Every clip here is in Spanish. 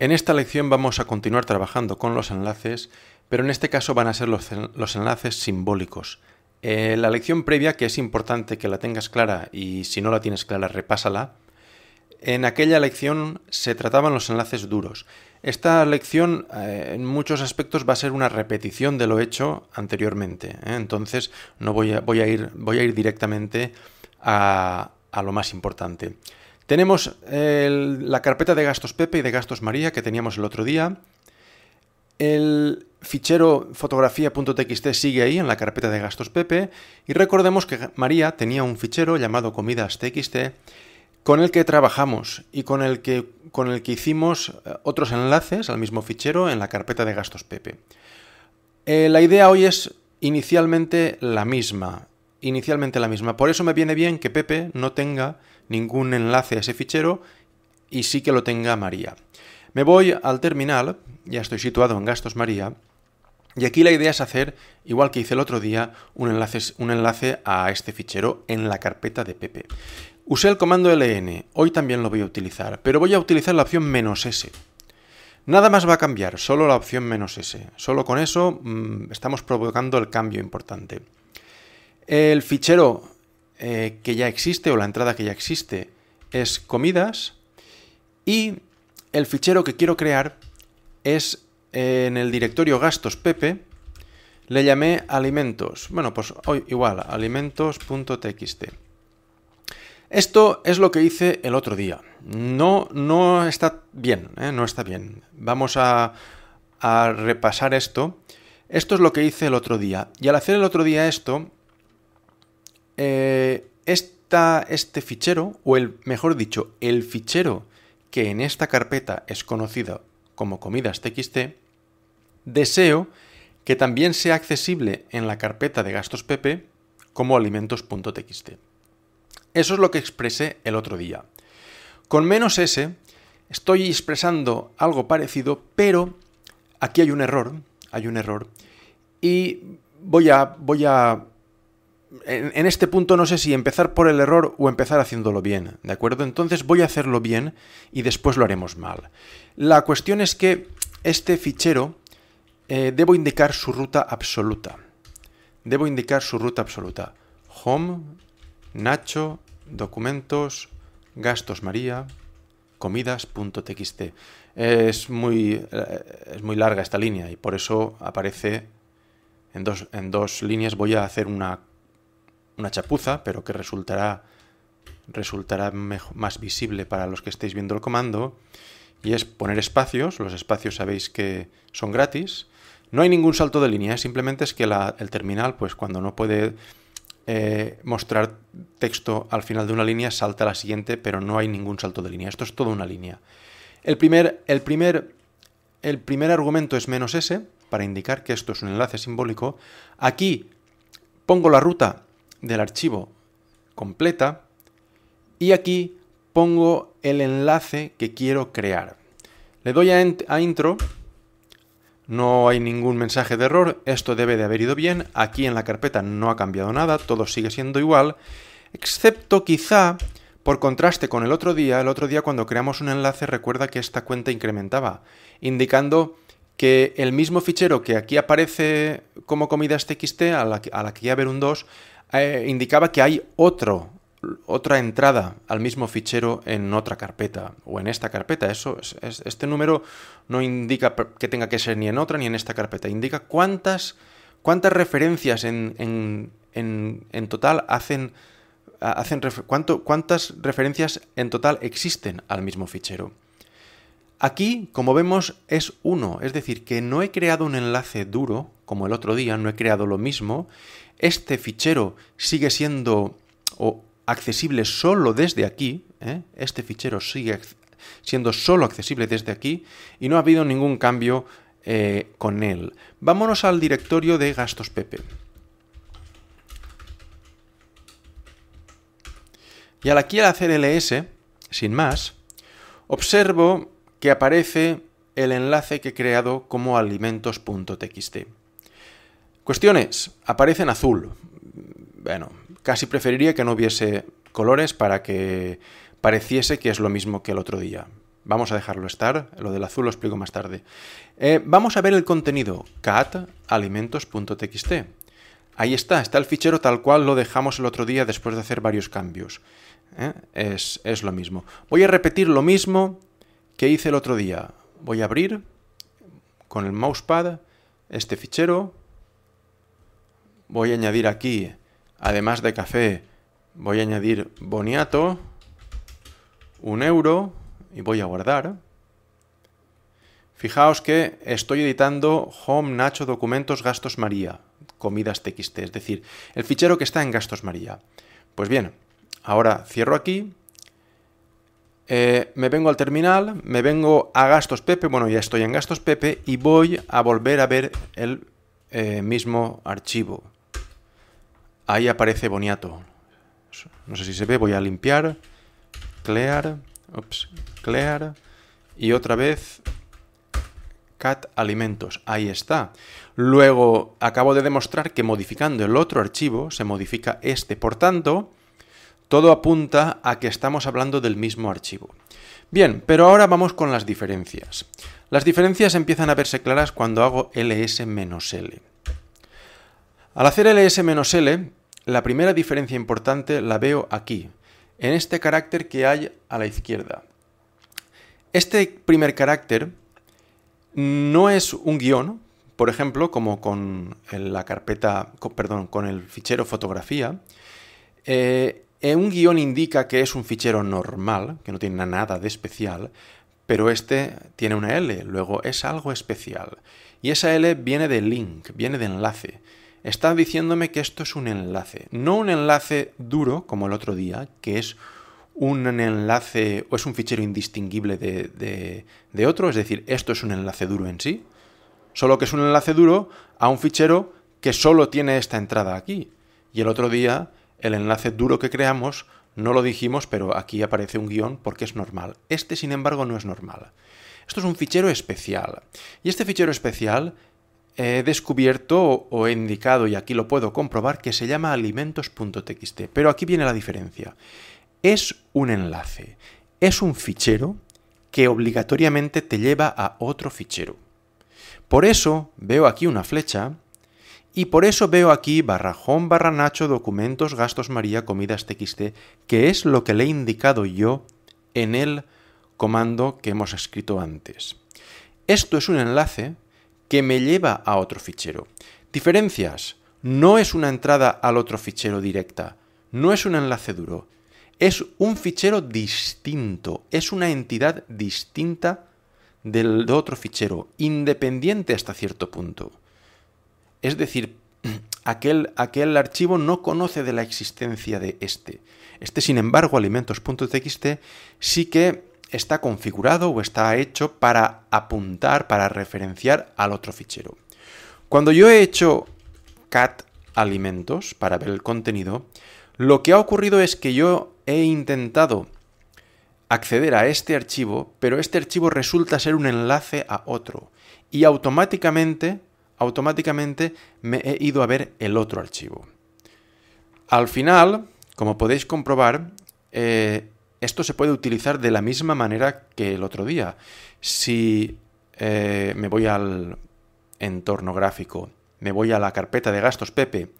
En esta lección vamos a continuar trabajando con los enlaces, pero en este caso van a ser los, enlaces simbólicos. Eh, la lección previa, que es importante que la tengas clara y si no la tienes clara repásala, en aquella lección se trataban los enlaces duros. Esta lección eh, en muchos aspectos va a ser una repetición de lo hecho anteriormente, ¿eh? entonces no voy a, ir, directamente a lo más importante. Tenemos la carpeta de gastos Pepe y de gastos María que teníamos el otro día. El fichero fotografía.txt sigue ahí en la carpeta de gastos Pepe y recordemos que María tenía un fichero llamado comidas.txt con el que trabajamos y con el que, con el que hicimos eh, otros enlaces al mismo fichero en la carpeta de gastos Pepe. Eh, la idea hoy es inicialmente la misma, inicialmente la misma. Por eso me viene bien que Pepe no tenga ningún enlace a ese fichero y sí que lo tenga María. Me voy al terminal, ya estoy situado en Gastos María, y aquí la idea es hacer, igual que hice el otro día, un enlace, un enlace a este fichero en la carpeta de Pepe. Usé el comando ln, hoy también lo voy a utilizar, pero voy a utilizar la opción "-s". Nada más va a cambiar, solo la opción "-s". Solo con eso mm, estamos provocando el cambio importante. El fichero eh, que ya existe o la entrada que ya existe es comidas y el fichero que quiero crear es eh, en el directorio gastos pepe le llamé alimentos. Bueno, pues hoy igual, alimentos.txt. Esto es lo que hice el otro día. No, no está bien, eh, no está bien. Vamos a, a repasar esto. Esto es lo que hice el otro día. Y al hacer el otro día esto, eh, este fichero, o el, mejor dicho, el fichero que en esta carpeta es conocido como comidas.txt deseo que también sea accesible en la carpeta de gastos pp como alimentos.txt. Eso es lo que expresé el otro día. Con menos s estoy expresando algo parecido, pero aquí hay un error, hay un error, y voy a, voy a en, este punto no sé si empezar por el error o empezar haciéndolo bien, ¿de acuerdo? Entonces voy a hacerlo bien y después lo haremos mal. La cuestión es que este fichero eh, debo indicar su ruta absoluta. Debo indicar su ruta absoluta. Home, Nacho, documentos, gastos María, comidas.txt. Es muy, eh, es muy larga esta línea y por eso aparece en dos, en dos líneas. Voy a hacer una una chapuza, pero que resultará, resultará más visible para los que estéis viendo el comando, y es poner espacios, los espacios sabéis que son gratis, no hay ningún salto de línea, simplemente es que el terminal, pues cuando no puede eh, mostrar texto al final de una línea, salta a la siguiente, pero no hay ningún salto de línea. Esto es toda una línea. El primer, el primer, el primer argumento es menos S, para indicar que esto es un enlace simbólico. Aquí pongo la ruta del archivo completa y aquí pongo el enlace que quiero crear. Le doy a, intro, no hay ningún mensaje de error, esto debe de haber ido bien, aquí en la carpeta no ha cambiado nada, todo sigue siendo igual, excepto quizá por contraste con el otro día, el otro día cuando creamos un enlace recuerda que esta cuenta incrementaba, indicando que el mismo fichero que aquí aparece como comidas txt, a la, que, a la que ya ver un 2, eh, indicaba que hay otro, otra entrada al mismo fichero en otra carpeta o en esta carpeta. Eso, es, este número no indica que tenga que ser ni en otra ni en esta carpeta. Indica cuántas, cuántas referencias en, total hacen, hacen cuánto, cuántas referencias en total existen al mismo fichero. Aquí, como vemos, es uno, es decir, que no he creado un enlace duro, como el otro día, no he creado lo mismo, este fichero sigue siendo accesible solo desde aquí, ¿eh? este fichero sigue siendo solo accesible desde aquí y no ha habido ningún cambio eh, con él. Vámonos al directorio de gastos PP. Y al aquí al hacer ls, sin más, observo que aparece el enlace que he creado como alimentos.txt. Cuestiones. Aparece en azul. Bueno, casi preferiría que no hubiese colores para que pareciese que es lo mismo que el otro día. Vamos a dejarlo estar, lo del azul lo explico más tarde. Eh, vamos a ver el contenido, cat alimentos.txt. Ahí está, está el fichero tal cual lo dejamos el otro día después de hacer varios cambios. Eh, es, es lo mismo. Voy a repetir lo mismo que hice el otro día. Voy a abrir con el mousepad este fichero, voy a añadir aquí, además de café, voy a añadir boniato, un euro, y voy a guardar. Fijaos que estoy editando home nacho documentos gastos maría, comidas txt, es decir, el fichero que está en gastos maría. Pues bien, ahora cierro aquí, eh, me vengo al terminal, me vengo a gastos Pepe, bueno, ya estoy en gastos Pepe y voy a volver a ver el eh, mismo archivo. Ahí aparece Boniato. No sé si se ve, voy a limpiar. Clear. Ops, clear. Y otra vez cat alimentos. Ahí está. Luego acabo de demostrar que modificando el otro archivo se modifica este. Por tanto, todo apunta a que estamos hablando del mismo archivo. Bien, pero ahora vamos con las diferencias. Las diferencias empiezan a verse claras cuando hago ls-l. Al hacer ls-l, la primera diferencia importante la veo aquí, en este carácter que hay a la izquierda. Este primer carácter no es un guión, por ejemplo, como con la carpeta, perdón, con el fichero fotografía. Eh, eh, un guión indica que es un fichero normal, que no tiene nada de especial, pero este tiene una L, luego es algo especial. Y esa L viene de link, viene de enlace está diciéndome que esto es un enlace. No un enlace duro como el otro día, que es un enlace o es un fichero indistinguible de, otro, es decir, esto es un enlace duro en sí, solo que es un enlace duro a un fichero que solo tiene esta entrada aquí. Y el otro día, el enlace duro que creamos, no lo dijimos, pero aquí aparece un guión porque es normal. Este, sin embargo, no es normal. Esto es un fichero especial. Y este fichero especial he descubierto o he indicado, y aquí lo puedo comprobar, que se llama alimentos.txt. Pero aquí viene la diferencia. Es un enlace, es un fichero que obligatoriamente te lleva a otro fichero. Por eso veo aquí una flecha y por eso veo aquí barrajón, barra nacho documentos gastos maría comidas txt, que es lo que le he indicado yo en el comando que hemos escrito antes. Esto es un enlace que me lleva a otro fichero. Diferencias. No es una entrada al otro fichero directa, no es un enlace duro, es un fichero distinto, es una entidad distinta del otro fichero, independiente hasta cierto punto. Es decir, aquel, aquel archivo no conoce de la existencia de este. Este, sin embargo, alimentos.txt sí que está configurado o está hecho para apuntar, para referenciar al otro fichero. Cuando yo he hecho cat alimentos para ver el contenido, lo que ha ocurrido es que yo he intentado acceder a este archivo, pero este archivo resulta ser un enlace a otro y automáticamente, automáticamente me he ido a ver el otro archivo. Al final, como podéis comprobar, eh, esto se puede utilizar de la misma manera que el otro día. Si eh, me voy al entorno gráfico, me voy a la carpeta de gastos Pepe,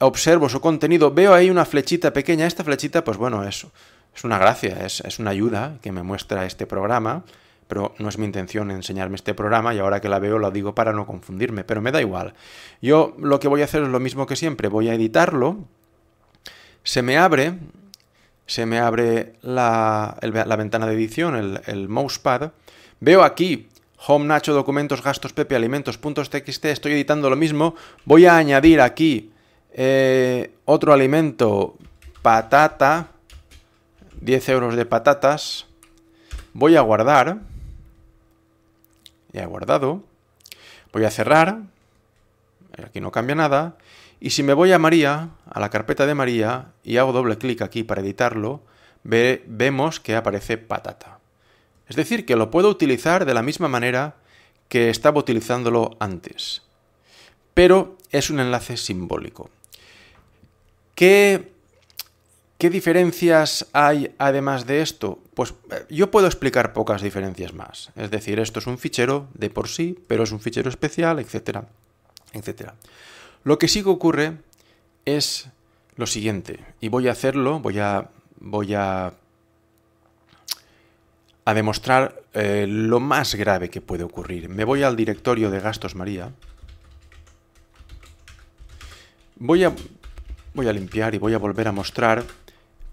observo su contenido, veo ahí una flechita pequeña, esta flechita, pues bueno, es, es una gracia, es, es una ayuda que me muestra este programa, pero no es mi intención enseñarme este programa y ahora que la veo lo digo para no confundirme, pero me da igual. Yo lo que voy a hacer es lo mismo que siempre, voy a editarlo, se me abre se me abre la, ventana de edición, el, mousepad. Veo aquí home nacho documentos gastos pepe alimentos estoy editando lo mismo. Voy a añadir aquí eh, otro alimento, patata, 10 euros de patatas. Voy a guardar. Ya he guardado. Voy a cerrar. Aquí no cambia nada. Y si me voy a María, a la carpeta de María, y hago doble clic aquí para editarlo, vemos que aparece patata. Es decir, que lo puedo utilizar de la misma manera que estaba utilizándolo antes. Pero es un enlace simbólico. ¿Qué, ¿Qué diferencias hay además de esto? Pues eh, yo puedo explicar pocas diferencias más. Es decir, esto es un fichero de por sí, pero es un fichero especial, etcétera, etcétera. Lo que sí que ocurre es lo siguiente, y voy a hacerlo, voy a, voy a, a demostrar eh, lo más grave que puede ocurrir. Me voy al directorio de gastos María. Voy a, voy a limpiar y voy a volver a mostrar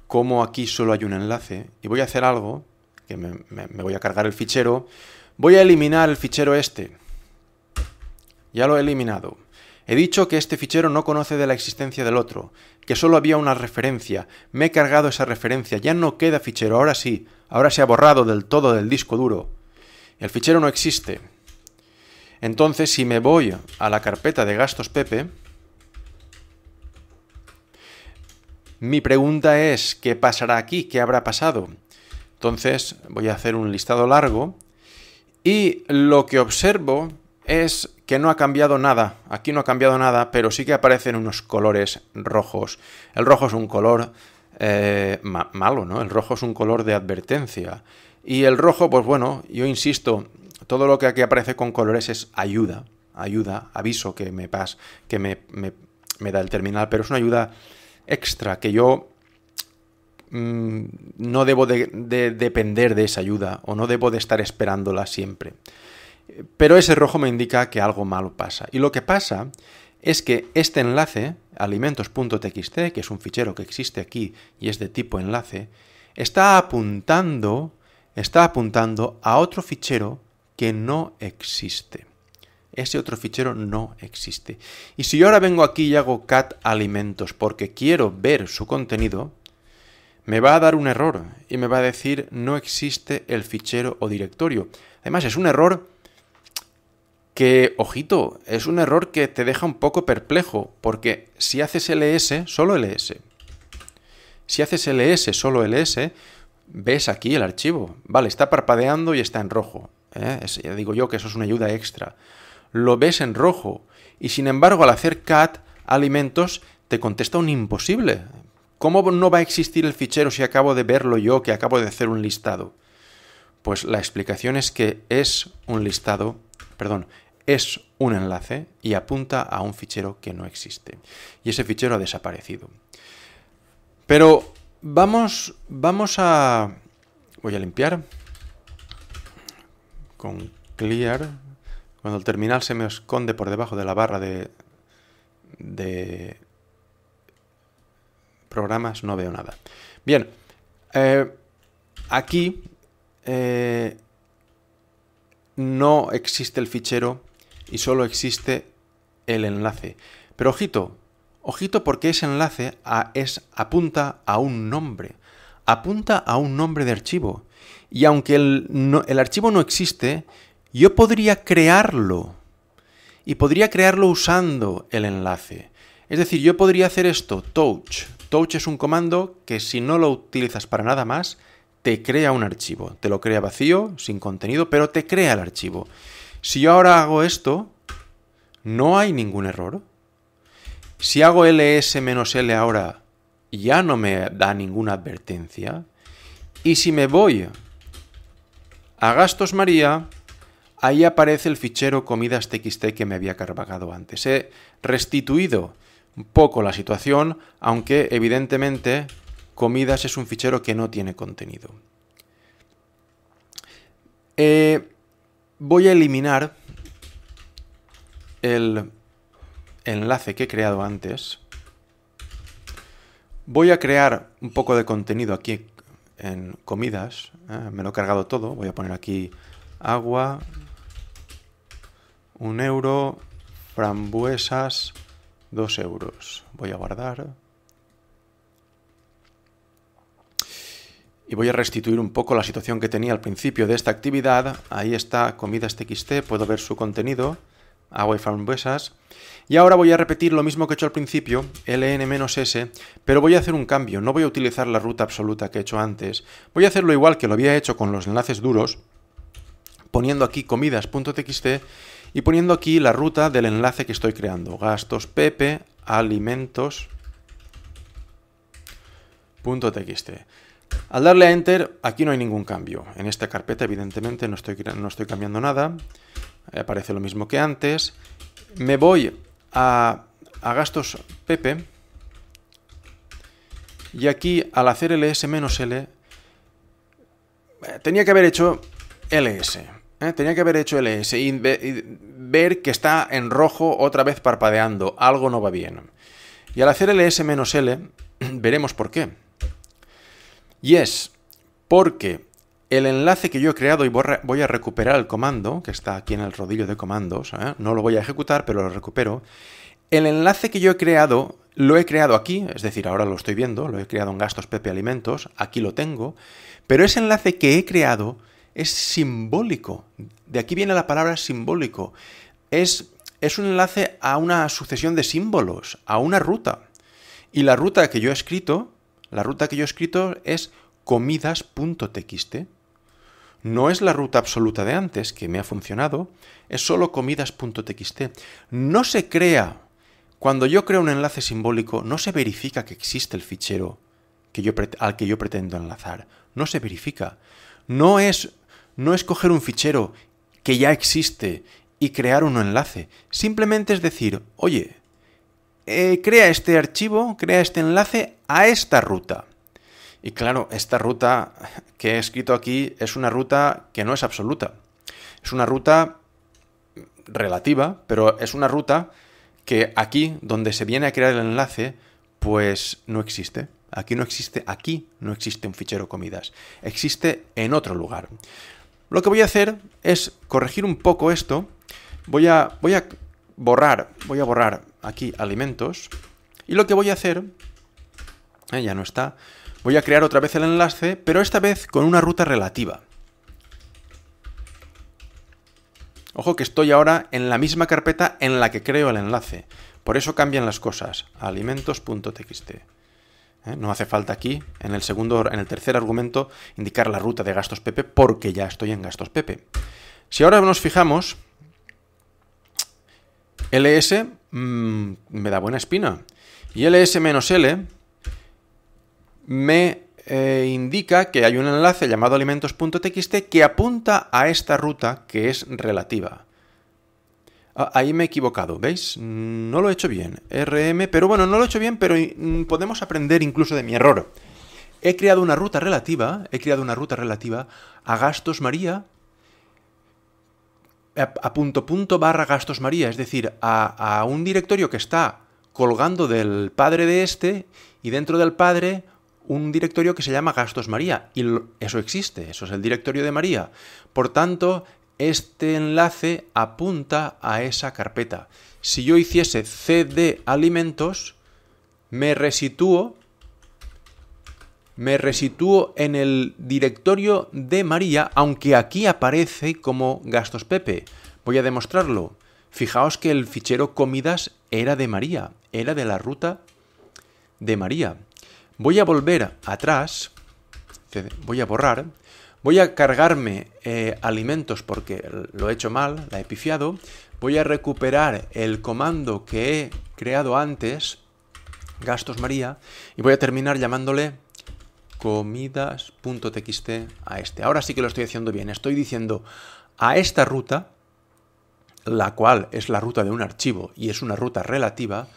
cómo aquí solo hay un enlace. Y voy a hacer algo, que me voy a cargar el fichero. Voy a eliminar el fichero este. Ya lo he eliminado. He dicho que este fichero no conoce de la existencia del otro, que solo había una referencia, me he cargado esa referencia, ya no queda fichero, ahora sí, ahora se ha borrado del todo del disco duro. El fichero no existe. Entonces, si me voy a la carpeta de gastos Pepe, mi pregunta es, ¿qué pasará aquí? ¿Qué habrá pasado? Entonces, voy a hacer un listado largo y lo que observo es que no ha cambiado nada, aquí no ha cambiado nada, pero sí que aparecen unos colores rojos. El rojo es un color eh, malo, ¿no? El rojo es un color de advertencia. Y el rojo, pues bueno, yo insisto, todo lo que aquí aparece con colores es ayuda, ayuda, aviso que me pas, que me, me, da el terminal, pero es una ayuda extra que yo mm, no debo de, de depender de esa ayuda o no debo de estar esperándola siempre. Pero ese rojo me indica que algo malo pasa. Y lo que pasa es que este enlace, alimentos.txt, que es un fichero que existe aquí y es de tipo enlace, está apuntando, está apuntando a otro fichero que no existe. Ese otro fichero no existe. Y si yo ahora vengo aquí y hago cat alimentos porque quiero ver su contenido, me va a dar un error y me va a decir no existe el fichero o directorio. Además es un error que, ojito, es un error que te deja un poco perplejo, porque si haces ls, solo ls. Si haces ls, solo ls, ves aquí el archivo. Vale, está parpadeando y está en rojo. ¿eh? digo yo que eso es una ayuda extra. Lo ves en rojo. Y sin embargo, al hacer cat alimentos, te contesta un imposible. ¿Cómo no va a existir el fichero si acabo de verlo yo, que acabo de hacer un listado? Pues la explicación es que es un listado, perdón, es un enlace y apunta a un fichero que no existe. Y ese fichero ha desaparecido. Pero vamos, vamos a... Voy a limpiar. Con clear. Cuando el terminal se me esconde por debajo de la barra de, de programas no veo nada. Bien, eh, aquí eh, no existe el fichero y solo existe el enlace. Pero ojito, ojito porque ese enlace es, apunta a un nombre, apunta a un nombre de archivo. Y aunque el, el archivo no existe, yo podría crearlo y podría crearlo usando el enlace. Es decir, yo podría hacer esto, touch. Touch es un comando que si no lo utilizas para nada más, te crea un archivo. Te lo crea vacío, sin contenido, pero te crea el archivo. Si yo ahora hago esto, no hay ningún error. Si hago ls l ahora, ya no me da ninguna advertencia. Y si me voy a gastos María, ahí aparece el fichero comidas que me había cargado antes. He restituido un poco la situación, aunque evidentemente comidas es un fichero que no tiene contenido. Eh, voy a eliminar el enlace que he creado antes. Voy a crear un poco de contenido aquí en comidas. ¿eh? Me lo he cargado todo. Voy a poner aquí agua, un euro, frambuesas, dos euros. Voy a guardar. y voy a restituir un poco la situación que tenía al principio de esta actividad. Ahí está comidas.txt, este puedo ver su contenido, agua y frambuesas. Y ahora voy a repetir lo mismo que he hecho al principio, ln-s, pero voy a hacer un cambio, no voy a utilizar la ruta absoluta que he hecho antes. Voy a hacerlo igual que lo había hecho con los enlaces duros, poniendo aquí comidas.txt y poniendo aquí la ruta del enlace que estoy creando, gastos al darle a Enter, aquí no hay ningún cambio. En esta carpeta, evidentemente, no estoy, no estoy cambiando nada. Eh, aparece lo mismo que antes. Me voy a, gastos Pepe Y aquí, al hacer ls-l, eh, tenía que haber hecho ls. Eh, tenía que haber hecho ls y, y ver que está en rojo otra vez parpadeando. Algo no va bien. Y al hacer ls-l, veremos por qué. Y es porque el enlace que yo he creado y voy a recuperar el comando, que está aquí en el rodillo de comandos, ¿eh? no lo voy a ejecutar, pero lo recupero. El enlace que yo he creado, lo he creado aquí, es decir, ahora lo estoy viendo, lo he creado en gastos Pepe Alimentos, aquí lo tengo, pero ese enlace que he creado es simbólico. De aquí viene la palabra simbólico. Es, es un enlace a una sucesión de símbolos, a una ruta. Y la ruta que yo he escrito la ruta que yo he escrito es comidas.txt. No es la ruta absoluta de antes, que me ha funcionado, es solo comidas.txt. No se crea, cuando yo creo un enlace simbólico, no se verifica que existe el fichero al que yo pretendo enlazar. No se verifica. No es, no es coger un fichero que ya existe y crear un enlace. Simplemente es decir, oye, eh, crea este archivo, crea este enlace a esta ruta. Y claro, esta ruta que he escrito aquí es una ruta que no es absoluta. Es una ruta relativa, pero es una ruta que aquí, donde se viene a crear el enlace, pues no existe. Aquí no existe, aquí no existe un fichero comidas. Existe en otro lugar. Lo que voy a hacer es corregir un poco esto. Voy a, voy a borrar, voy a borrar aquí alimentos. Y lo que voy a hacer, eh, ya no está, voy a crear otra vez el enlace, pero esta vez con una ruta relativa. Ojo que estoy ahora en la misma carpeta en la que creo el enlace. Por eso cambian las cosas. Alimentos.txt. Eh, no hace falta aquí, en el, segundo, en el tercer argumento, indicar la ruta de gastos PP porque ya estoy en gastos PP. Si ahora nos fijamos, ls Mm, me da buena espina. Y ls-l me eh, indica que hay un enlace llamado alimentos.txt que apunta a esta ruta que es relativa. Ah, ahí me he equivocado, ¿veis? No lo he hecho bien. RM, pero bueno, no lo he hecho bien, pero mm, podemos aprender incluso de mi error. He creado una ruta relativa, he creado una ruta relativa a gastos María a punto punto barra gastos María, es decir, a, a un directorio que está colgando del padre de este y dentro del padre un directorio que se llama gastos María. Y eso existe, eso es el directorio de María. Por tanto, este enlace apunta a esa carpeta. Si yo hiciese cd alimentos, me resitúo me resitúo en el directorio de María, aunque aquí aparece como gastos Pepe. Voy a demostrarlo. Fijaos que el fichero comidas era de María, era de la ruta de María. Voy a volver atrás, voy a borrar, voy a cargarme eh, alimentos porque lo he hecho mal, la he pifiado, voy a recuperar el comando que he creado antes, gastos María, y voy a terminar llamándole comidas.txt a este. Ahora sí que lo estoy haciendo bien. Estoy diciendo a esta ruta, la cual es la ruta de un archivo y es una ruta relativa,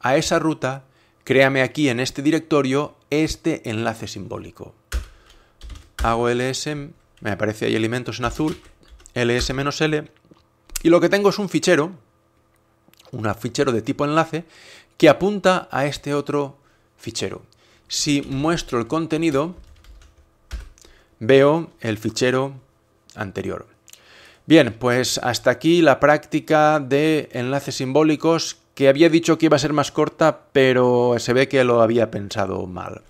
a esa ruta créame aquí en este directorio este enlace simbólico. Hago ls, me aparece ahí elementos en azul, ls-l, y lo que tengo es un fichero, un fichero de tipo enlace, que apunta a este otro fichero. Si muestro el contenido, veo el fichero anterior. Bien, pues hasta aquí la práctica de enlaces simbólicos que había dicho que iba a ser más corta, pero se ve que lo había pensado mal.